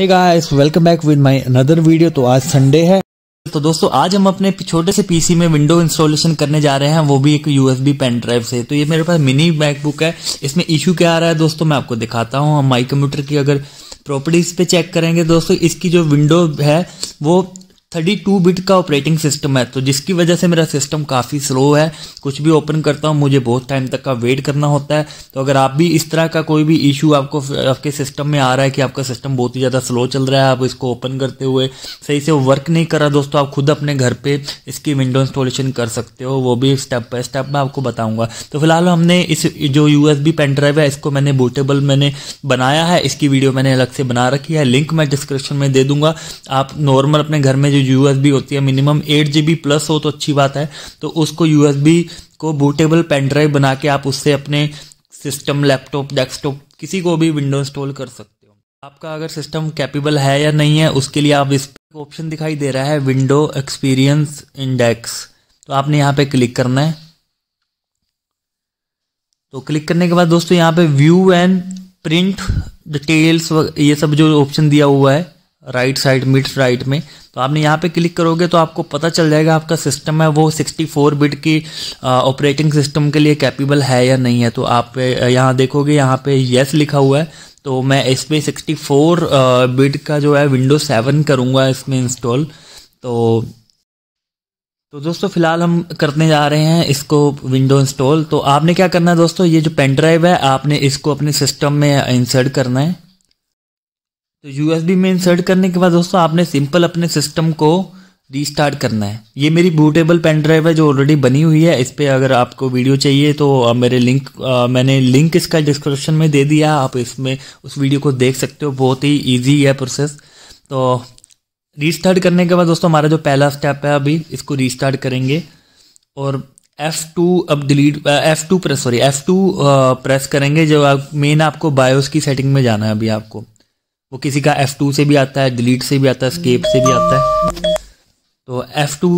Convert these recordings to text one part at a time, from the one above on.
hey guys welcome back with my another video तो आज Sunday है तो दोस्तों आज हम अपने छोटे से पीसी में विंडो इंस्टॉलेशन करने जा रहे हैं वो भी एक यूएसबी पेन ड्राइव से तो ये मेरे पास मिनी मैकबुक है इसमें इशू क्या आ रहा है दोस्तों मैं आपको दिखाता हूँ हम माई कंप्यूटर की अगर प्रॉपर्टीज पे चेक करेंगे दोस्तों इसकी जो विंडो है वो थर्टी टू बिट का ऑपरेटिंग सिस्टम है तो जिसकी वजह से मेरा सिस्टम काफ़ी स्लो है कुछ भी ओपन करता हूँ मुझे बहुत टाइम तक का वेट करना होता है तो अगर आप भी इस तरह का कोई भी इशू आपको आपके सिस्टम में आ रहा है कि आपका सिस्टम बहुत ही ज़्यादा स्लो चल रहा है आप इसको ओपन करते हुए सही से वर्क नहीं कर रहा दोस्तों आप खुद अपने घर पर इसकी विंडो इंस्टॉलेशन कर सकते हो वो भी स्टेप बाय स्टेप मैं आपको बताऊँगा तो फिलहाल हमने इस जो यू एस पेन ड्राइव है इसको मैंने बूटेबल मैंने बनाया है इसकी वीडियो मैंने अलग से बना रखी है लिंक मैं डिस्क्रिप्शन में दे दूंगा आप नॉर्मल अपने घर में जो यूएसबी होती है मिनिमम एट जी प्लस हो तो अच्छी बात है तो उसको यूएसबी को बूटेबल पेन ड्राइव बना के आप उससे अपने सिस्टम लैपटॉप डेस्कटॉप किसी को भी विंडो इंस्टॉल कर सकते हो आपका अगर सिस्टम कैपेबल है या नहीं है उसके लिए आप इस ऑप्शन दिखाई दे रहा है विंडो एक्सपीरियंस इंडेक्स तो आपने यहाँ पे क्लिक करना है तो क्लिक करने के बाद दोस्तों यहाँ पे व्यू एंड प्रिंट डिटेल्स ये सब जो ऑप्शन दिया हुआ है राइट साइड मिड राइट में तो आपने यहाँ पे क्लिक करोगे तो आपको पता चल जाएगा आपका सिस्टम है वो 64 बिट की ऑपरेटिंग सिस्टम के लिए कैपेबल है या नहीं है तो आप यहाँ देखोगे यहाँ पे येस लिखा हुआ है तो मैं इस पर सिक्सटी बिट का जो है विंडो सेवन करूँगा इसमें इंस्टॉल तो तो दोस्तों फिलहाल हम करने जा रहे हैं इसको विंडो इंस्टॉल तो आपने क्या करना है दोस्तों ये जो पेन ड्राइव है आपने इसको अपने सिस्टम में इंसर्ट करना है तो यूएसबी में इंसर्ट करने के बाद दोस्तों आपने सिंपल अपने सिस्टम को रीस्टार्ट करना है ये मेरी बूटेबल पेन ड्राइव है जो ऑलरेडी बनी हुई है इस पर अगर आपको वीडियो चाहिए तो मेरे लिंक आ, मैंने लिंक इसका डिस्क्रिप्शन में दे दिया आप इसमें उस वीडियो को देख सकते हो बहुत ही ईजी है प्रोसेस तो रीस्टार्ट करने के बाद दोस्तों हमारा जो पहला स्टेप है अभी इसको रीस्टार्ट करेंगे और F2 अब delete F2 press sorry F2 press करेंगे जो आप मेन आपको बायोस की सेटिंग में जाना है अभी आपको वो किसी का F2 से भी आता है डिलीट से भी आता है स्केप से भी आता है तो F2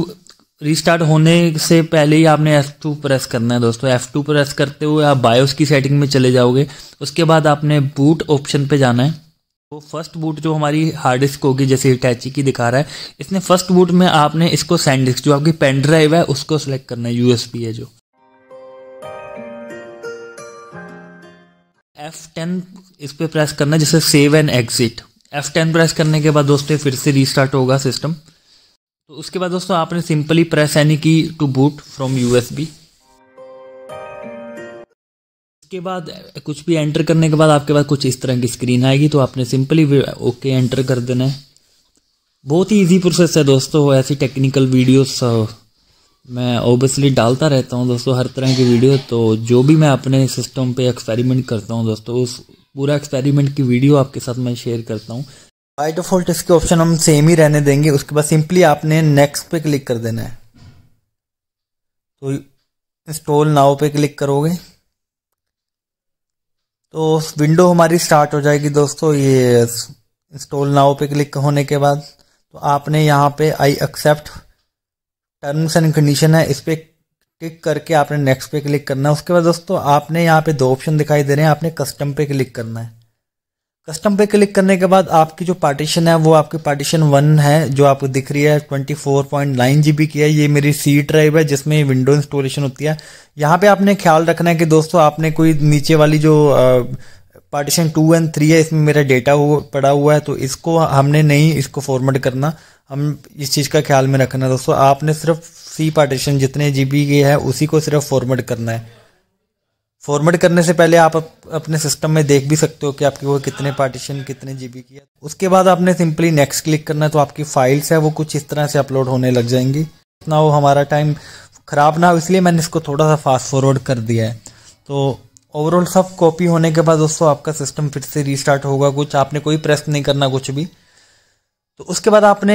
रीस्टार्ट होने से पहले ही आपने F2 प्रेस करना है दोस्तों F2 प्रेस करते हुए आप बायोस की सेटिंग में चले जाओगे उसके बाद आपने बूट ऑप्शन पे जाना है वो फर्स्ट बूट जो हमारी हार्ड डिस्क होगी जैसे हिटैची की दिखा रहा है इसने फर्स्ट बूट में आपने इसको सैंड डिस्क जो आपकी पेन ड्राइव है उसको सिलेक्ट करना है यूएसपी है जो F10 इस पर प्रेस करना जैसे save and exit F ten press करने के बाद दोस्तों फिर से रीस्टार्ट होगा सिस्टम तो उसके बाद दोस्तों आपने simply press any key to boot from U इसके बाद कुछ भी एंटर करने के बाद आपके पास कुछ इस तरह की स्क्रीन आएगी तो आपने सिंपली ओके एंटर कर देना है बहुत ही इजी प्रोसेस है दोस्तों ऐसी टेक्निकल वीडियोस मैं ओबियसली डालता रहता हूँ दोस्तों हर तरह की वीडियो तो जो भी मैं अपने सिस्टम पे एक्सपेरिमेंट करता हूँ दोस्तों उस पूरा एक्सपेरिमेंट की वीडियो आपके साथ मैं शेयर करता हूँ बाई डिफॉल्ट इसके ऑप्शन हम सेम ही रहने देंगे उसके बाद सिंपली आपने नेक्स्ट पे क्लिक कर देना है तो इंस्टॉल नाउ पे क्लिक करोगे तो विंडो हमारी स्टार्ट हो जाएगी दोस्तों ये इंस्टॉल नाव पे क्लिक होने के बाद तो आपने यहाँ पे I accept terms and condition है इस पर क्लिक करके आपने नेक्स्ट पे क्लिक करना है उसके बाद दोस्तों आपने यहाँ पे दो ऑप्शन दिखाई दे रहे हैं आपने कस्टम पे क्लिक करना है कस्टम पे क्लिक करने के बाद आपकी जो पार्टीशन है वो आपकी पार्टीशन वन है जो आपको दिख रही है twenty four point nine G B की है ये मेरी सी ड्राइव है जिसमें विंडो इंस्टॉलेशन होती है यहाँ पे आपने ख्याल रखना है कि दोस्तों आपने कोई नीचे वाली जो पार्टीशन टू एंड थ्री है इसमें मेरा डेटा हो पड़ा हुआ है तो इसको हमने नहीं इसको फॉर्मेट करना हम इस चीज़ का ख्याल में रखना दोस्तों आपने सिर्फ सी पार्टीशन जितने जी बी के हैं उसी को सिर्फ फॉर्मेट करना है फॉर्मेट करने से पहले आप अपने सिस्टम में देख भी सकते हो कि आपके वो कितने पार्टीशन कितने जीबी की है उसके बाद आपने सिंपली नेक्स्ट क्लिक करना है तो आपकी फाइल्स है वो कुछ इस तरह से अपलोड होने लग जाएंगी इतना वो हमारा टाइम ख़राब ना हो इसलिए मैंने इसको थोड़ा सा फास्ट फॉरवर्ड कर दिया है तो ओवरऑल सब कॉपी होने के बाद दोस्तों आपका सिस्टम फिर से रीस्टार्ट होगा कुछ आपने कोई प्रेस नहीं करना कुछ भी तो उसके बाद आपने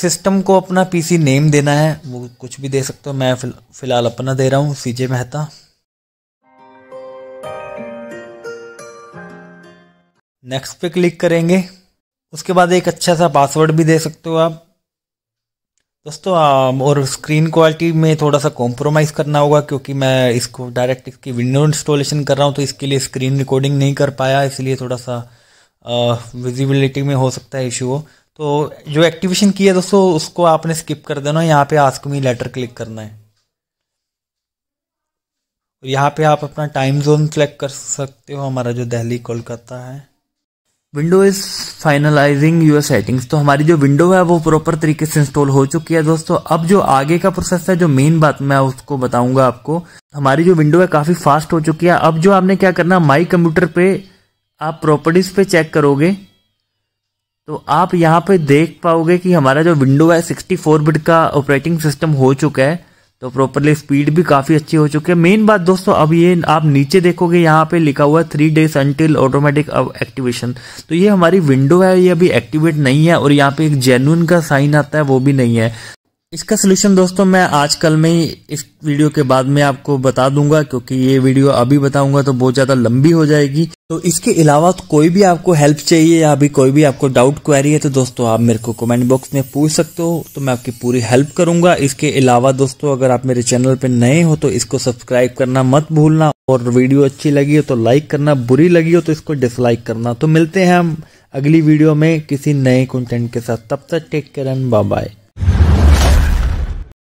सिस्टम को अपना पीसी नेम देना है वो कुछ भी दे सकते हो मैं फिलहाल अपना दे रहा हूँ सीजे मेहता नेक्स्ट पे क्लिक करेंगे उसके बाद एक अच्छा सा पासवर्ड भी दे सकते हो आप दोस्तों और स्क्रीन क्वालिटी में थोड़ा सा कॉम्प्रोमाइज़ करना होगा क्योंकि मैं इसको डायरेक्ट इसकी विंडो इंस्टॉलेशन कर रहा हूँ तो इसके लिए स्क्रीन रिकॉर्डिंग नहीं कर पाया इसलिए थोड़ा सा विजिबिलिटी में हो सकता है इशू हो तो जो एक्टिवेशन किया दोस्तों उसको आपने स्किप कर देना है यहाँ पे आस्क मी लेटर क्लिक करना है यहाँ पे आप अपना टाइम जोन सेलेक्ट कर सकते हो हमारा जो दिल्ली कोलकाता है window is finalising your settings तो हमारी जो विंडो है वो प्रॉपर तरीके से इंस्टॉल हो चुकी है दोस्तों अब जो आगे का प्रोसेस है जो मेन बात मैं उसको बताऊंगा आपको हमारी जो विंडो है काफी फास्ट हो चुकी है अब जो आपने क्या करना माई कंप्यूटर पे आप प्रॉपर्टीज पे चेक करोगे तो आप यहाँ पे देख पाओगे कि हमारा जो विंडो है फोर बिट का ऑपरेटिंग सिस्टम हो चुका है तो प्रॉपरली स्पीड भी काफ़ी अच्छी हो चुकी है मेन बात दोस्तों अब ये आप नीचे देखोगे यहाँ पे लिखा हुआ है three days until automatic activation तो ये हमारी विंडो है ये अभी एक्टिवेट नहीं है और यहाँ पे एक जेन्यून का साइन आता है वो भी नहीं है इसका सोल्यूशन दोस्तों मैं आजकल में ही इस वीडियो के बाद में आपको बता दूंगा क्योंकि ये वीडियो अभी बताऊंगा तो बहुत ज़्यादा लंबी हो जाएगी तो इसके अलावा तो कोई भी आपको हेल्प चाहिए या अभी कोई भी आपको डाउट क्वेरी है तो दोस्तों आप मेरे को कमेंट बॉक्स में पूछ सकते हो तो मैं आपकी पूरी हेल्प करूंगा इसके अलावा दोस्तों अगर आप मेरे चैनल पर नए हो तो इसको सब्सक्राइब करना मत भूलना और वीडियो अच्छी लगी हो तो लाइक करना बुरी लगी हो तो इसको डिसलाइक करना तो मिलते हैं हम अगली वीडियो में किसी नए कंटेंट के साथ तब तक टेक केयर एंड बाय